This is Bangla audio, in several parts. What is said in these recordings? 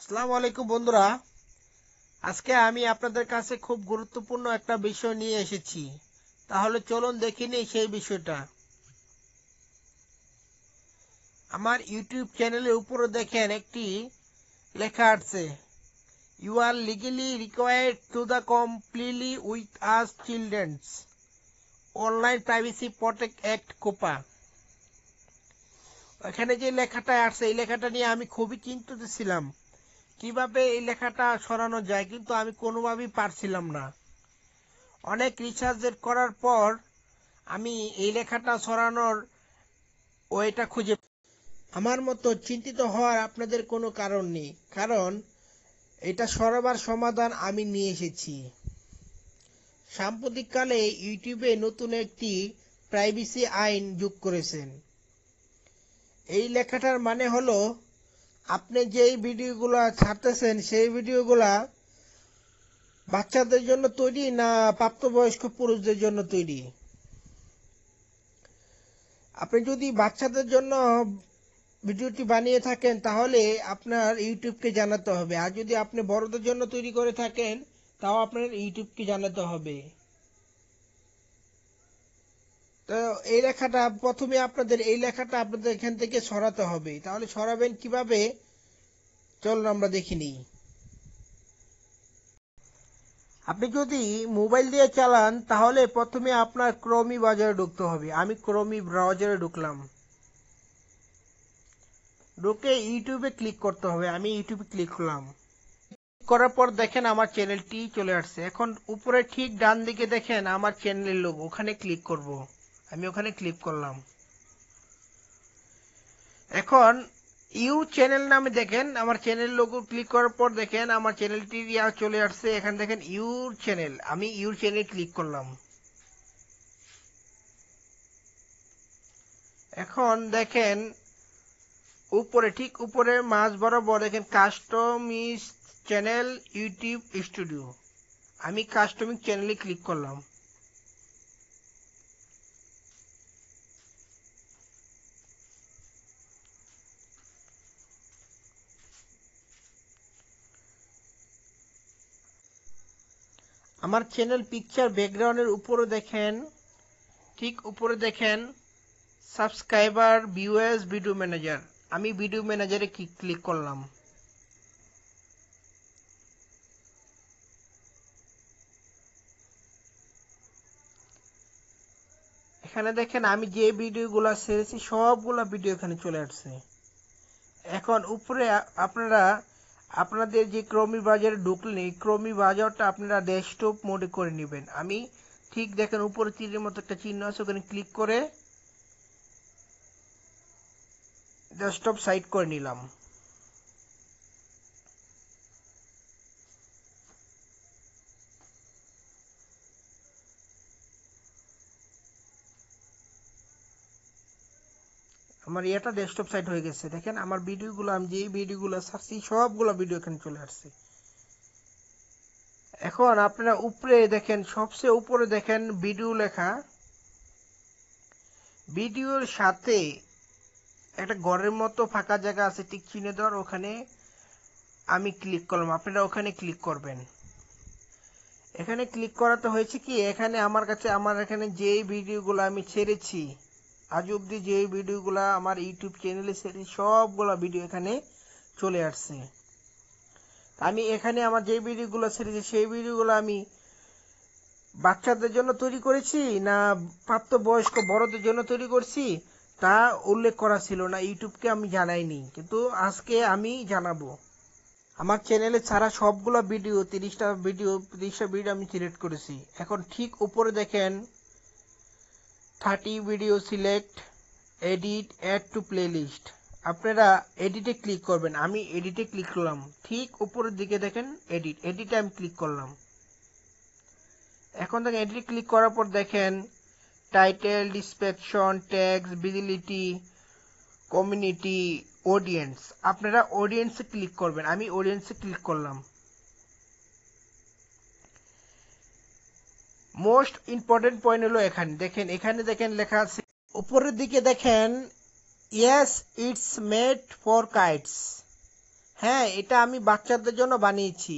আসসালামু আলাইকুম বন্ধুরা আজকে আমি আপনাদের কাছে খুব গুরুত্বপূর্ণ একটা বিষয় নিয়ে এসেছি তাহলে চলুন দেখি দেখিনি সেই বিষয়টা আমার ইউটিউব চ্যানেলের উপরে দেখেন একটি লেখা আছে you are legally required to the completely with us children's online privacy protect act COPPA এখানে যে লেখাটা আসছে এই লেখাটা নিয়ে আমি খুবই চিন্তিত ছিলাম কিভাবে এই লেখাটা সরানো যায় কিন্তু আমি কোনোভাবেই পারছিলাম না অনেক রিসার্চ করার পর আমি এই লেখাটা সরানোর ওয়েটা খুঁজে আমার মতো চিন্তিত হওয়ার আপনাদের কোনো কারণ নেই কারণ এটা সরাবার সমাধান আমি নিয়ে এসেছি সাম্প্রতিককালে ইউটিউবে নতুন একটি প্রাইভেসি আইন যোগ করেছেন এই লেখাটার মানে হলো আপনি যেই ভিডিওগুলো ছাড়তেছেন সেই ভিডিওগুলা বাচ্চাদের জন্য তৈরি না প্রাপ্তবয়স্ক পুরুষদের জন্য তৈরি আপনি যদি বাচ্চাদের জন্য ভিডিওটি বানিয়ে থাকেন তাহলে আপনার ইউটিউবকে জানাতে হবে আর যদি আপনি বড়দের জন্য তৈরি করে থাকেন তাও আপনার ইউটিউবকে জানাতে হবে এই লেখাটা প্রথমে আপনাদের এই লেখাটা আপনাদের এখান থেকে সরাতে হবে তাহলে সরাবেন কিভাবে চলুন আমরা দেখি নি আপনি যদি মোবাইল দিয়ে চালান তাহলে প্রথমে আপনার ক্রমি বাজারে ঢুকতে হবে আমি ক্রমি ব্রাউজারে ঢুকলাম ঢুকে ইউটিউবে ক্লিক করতে হবে আমি ইউটিউবে ক্লিক করলাম করার পর দেখেন আমার চ্যানেলটি চলে আসছে এখন উপরে ঠিক ডান দিকে দেখেন আমার চ্যানেলের লোক ওখানে ক্লিক করবো আমি ওখানে ক্লিক করলাম এখন ইউ চ্যানেল নামে দেখেন আমার চ্যানেল লোক ক্লিক করার পর দেখেন আমার চ্যানেলটি চলে আসছে এখানে দেখেন ইউর চ্যানেল আমি ইউর চ্যানেল ক্লিক করলাম এখন দেখেন উপরে ঠিক উপরে মাছ বরাবর দেখেন কাস্টমিস চ্যানেল ইউটিউব স্টুডিও আমি কাস্টমিক চ্যানেলে ক্লিক করলাম আমার চ্যানেল পিকচার ব্যাকগ্রাউন্ডের উপরে দেখেন ঠিক উপরে দেখেন সাবস্ক্রাইবার ভিউয়ার্স ভিডিও ম্যানেজার আমি ভিডিও ম্যানেজারে ক্লিক করলাম এখানে দেখেন আমি যে ভিডিওগুলো ছেড়েছি সবগুলো ভিডিও এখানে চলে আসছে এখন উপরে আপনারা আপনাদের যে ক্রমি বাজারে ঢুকলেন এই ক্রমি বাজারটা আপনারা ডেস্কটপ মোডে করে নেবেন আমি ঠিক দেখেন উপরে তীরের মতো একটা চিহ্ন আছে ওখানে ক্লিক করে ডেস্কটপ সাইড করে নিলাম আমার এটা ডেস্কটপ সাইট হয়ে গেছে দেখেন আমার ভিডিওগুলো আমি যেই ভিডিওগুলো ছাড়ছি সবগুলো ভিডিও এখানে চলে আসছে এখন আপনারা উপরে দেখেন সবচেয়ে উপরে দেখেন ভিডিও লেখা ভিডিওর সাথে একটা ঘরের মতো ফাঁকা জায়গা আছে ঠিক চিনে দেওয়ার ওখানে আমি ক্লিক করলাম আপনারা ওখানে ক্লিক করবেন এখানে ক্লিক করাতে হয়েছে কি এখানে আমার কাছে আমার এখানে যেই ভিডিওগুলো আমি ছেড়েছি আজ অবধি যে ভিডিওগুলো আমার ইউটিউব চ্যানেলে সেটি সবগুলো ভিডিও এখানে চলে আসছে আমি এখানে আমার যে ভিডিওগুলো ছেড়েছি সেই ভিডিওগুলো আমি বাচ্চাদের জন্য তৈরি করেছি না প্রাপ্তবয়স্ক বড়দের জন্য তৈরি করছি তা উল্লেখ করা ছিল না ইউটিউবকে আমি জানাইনি কিন্তু আজকে আমি জানাবো আমার চ্যানেলে ছাড়া সবগুলো ভিডিও তিরিশটা ভিডিও তিরিশটা ভিডিও আমি সিলেক্ট করেছি এখন ঠিক উপরে দেখেন 30 video select edit add to playlist আপনারা এডিটে ক্লিক করবেন আমি এডিটে ক্লিক করলাম ঠিক উপরের দিকে দেখেন এডিট এডিটে আমি ক্লিক করলাম এখন দেখেন এডিটে ক্লিক করার পর দেখেন title description tags visibility community audience আপনারা অডিয়েন্সে ক্লিক করবেন আমি অডিয়েন্সে ক্লিক করলাম মোস্ট ইম্পর্টেন্ট পয়েন্ট হলো এখানে দেখেন এখানে দেখেন লেখা আছে উপরের দিকে দেখেন yes it's made for kids হ্যাঁ এটা আমি বাচ্চাদের জন্য বানিয়েছি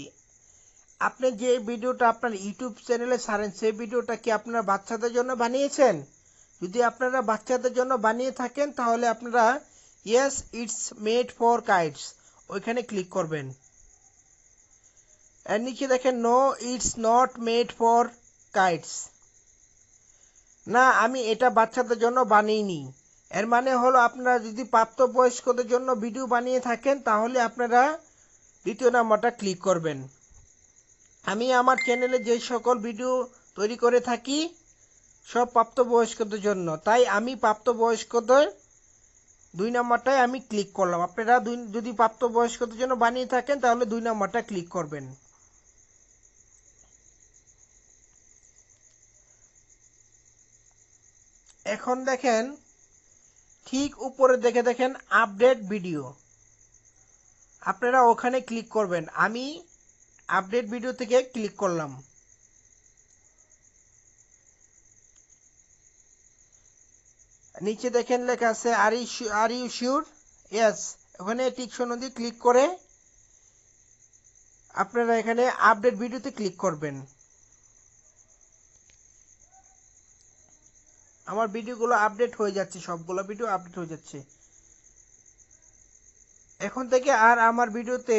আপনি যে ভিডিওটা আপনার ইউটিউব চ্যানেলে সারেন সেই ভিডিওটা কি আপনার বাচ্চাদের জন্য বানিয়েছেন যদি আপনারা বাচ্চাদের জন্য বানিয়ে থাকেন তাহলে আপনারা yes it's made for kids ওইখানে ক্লিক করবেন এর নিচে দেখেন no it's not made for kids না আমি এটা বাচ্চাদের জন্য বানিয়েনি এর মানে হলো আপনারা যদি প্রাপ্তবয়স্কদের জন্য ভিডিও বানিয়ে থাকেন তাহলে আপনারা দ্বিতীয় নাম্বারটা ক্লিক করবেন আমি আমার চ্যানেলে যে সকল ভিডিও তৈরি করে থাকি সব প্রাপ্তবয়স্কদের জন্য তাই আমি প্রাপ্তবয়স্কদের দুই নাম্বারটাই আমি ক্লিক করলাম আপনারা দুই যদি প্রাপ্তবয়স্কদের জন্য বানিয়ে থাকেন তাহলে দুই নাম্বারটা ক্লিক করবেন এখন দেখেন ঠিক উপরে দেখে দেখেন আপডেট ভিডিও আপনারা ওখানে ক্লিক করবেন আমি আপডেট ভিডিও থেকে ক্লিক করলাম নিচে দেখেন লেখা আছে are you are you sure yes ওখানে টিক নদী ক্লিক করে আপনারা এখানে আপডেট ভিডিওতে ক্লিক করবেন আমার ভিডিওগুলো আপডেট হয়ে যাচ্ছে সবগুলো ভিডিও আপডেট হয়ে যাচ্ছে এখন থেকে আর আমার ভিডিওতে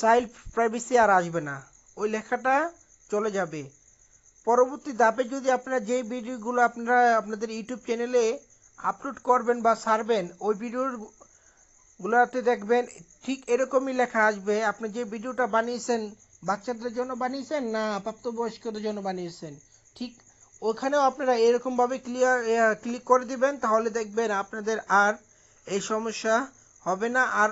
চাইল্ড প্রাইভেসি আর আসবে না ওই লেখাটা চলে যাবে পরবর্তী ধাপে যদি আপনারা যেই ভিডিওগুলো আপনারা আপনাদের ইউটিউব চ্যানেলে আপলোড করবেন বা সারবেন ওই ভিডিওর গুলোতে দেখবেন ঠিক এরকমই লেখা আসবে আপনি যে ভিডিওটা বানিয়েছেন বাচ্চাদের জন্য বানিয়েছেন না প্রাপ্তবয়স্কদের জন্য বানিয়েছেন ঠিক ওখানেও আপনারা এরকমভাবে ক্লিয়ার ক্লিক করে দিবেন তাহলে দেখবেন আপনাদের আর এই সমস্যা হবে না আর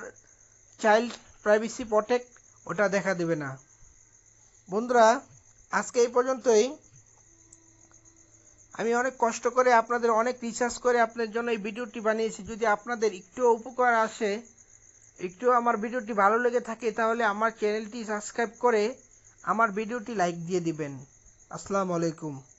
চাইল্ড প্রাইভেসি প্রটেক্ট ওটা দেখা দেবে না বন্ধুরা আজকে এই পর্যন্তই আমি অনেক কষ্ট করে আপনাদের অনেক রিসার্চ করে আপনার জন্য এই ভিডিওটি বানিয়েছি যদি আপনাদের একটু উপকার আসে একটু আমার ভিডিওটি ভালো লেগে থাকে তাহলে আমার চ্যানেলটি সাবস্ক্রাইব করে আমার ভিডিওটি লাইক দিয়ে দিবেন আসসালামু আলাইকুম